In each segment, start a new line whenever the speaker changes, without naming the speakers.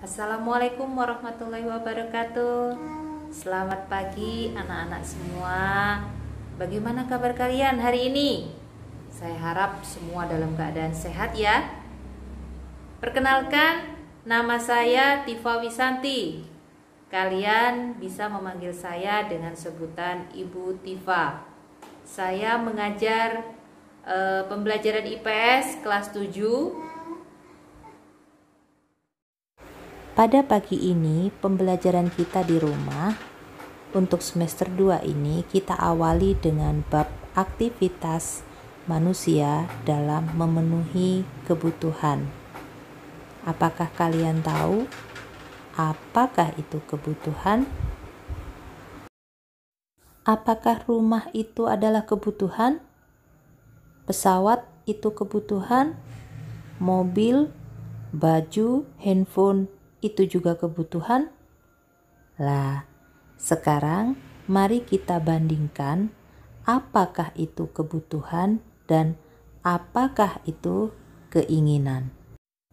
Assalamualaikum warahmatullahi wabarakatuh. Selamat pagi anak-anak semua. Bagaimana kabar kalian hari ini? Saya harap semua dalam keadaan sehat ya. Perkenalkan, nama saya Tifa Wisanti. Kalian bisa memanggil saya dengan sebutan Ibu Tifa. Saya mengajar e, pembelajaran IPS kelas 7 Pada pagi ini, pembelajaran kita di rumah untuk semester 2 ini kita awali dengan bab aktivitas manusia dalam memenuhi kebutuhan. Apakah kalian tahu apakah itu kebutuhan? Apakah rumah itu adalah kebutuhan? Pesawat itu kebutuhan, mobil, baju, handphone itu juga kebutuhan? Lah, sekarang mari kita bandingkan apakah itu kebutuhan dan apakah itu keinginan.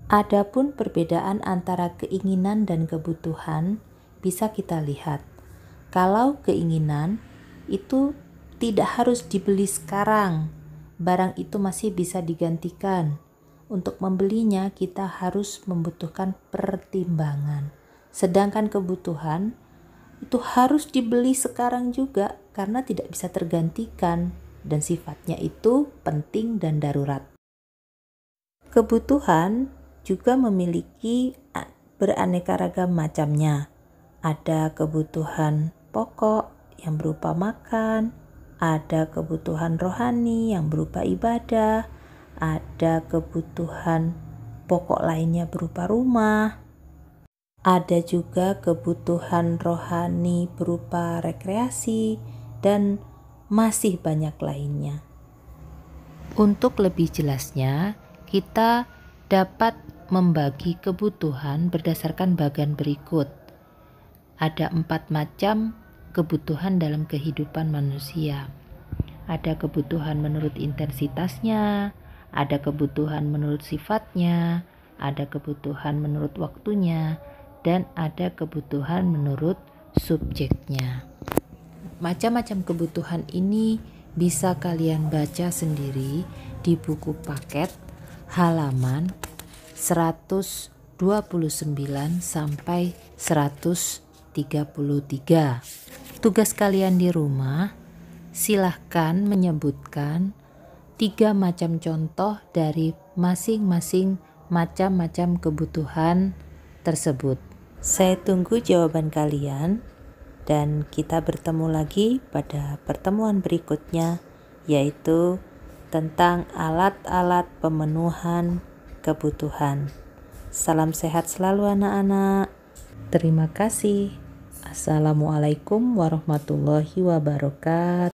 Adapun perbedaan antara keinginan dan kebutuhan bisa kita lihat. Kalau keinginan itu tidak harus dibeli sekarang, barang itu masih bisa digantikan untuk membelinya kita harus membutuhkan pertimbangan. Sedangkan kebutuhan itu harus dibeli sekarang juga karena tidak bisa tergantikan dan sifatnya itu penting dan darurat. Kebutuhan juga memiliki beraneka ragam macamnya. Ada kebutuhan pokok yang berupa makan, ada kebutuhan rohani yang berupa ibadah, ada kebutuhan pokok lainnya berupa rumah, ada juga kebutuhan rohani berupa rekreasi, dan masih banyak lainnya. Untuk lebih jelasnya, kita dapat membagi kebutuhan berdasarkan bagian berikut. Ada empat macam kebutuhan dalam kehidupan manusia. Ada kebutuhan menurut intensitasnya, ada kebutuhan menurut sifatnya, ada kebutuhan menurut waktunya, dan ada kebutuhan menurut subjeknya. Macam-macam kebutuhan ini bisa kalian baca sendiri di buku paket halaman 129 sampai 133. Tugas kalian di rumah silahkan menyebutkan tiga macam contoh dari masing-masing macam-macam kebutuhan tersebut. Saya tunggu jawaban kalian dan kita bertemu lagi pada pertemuan berikutnya yaitu tentang alat-alat pemenuhan kebutuhan. Salam sehat selalu anak-anak. Terima kasih. Assalamualaikum warahmatullahi wabarakatuh.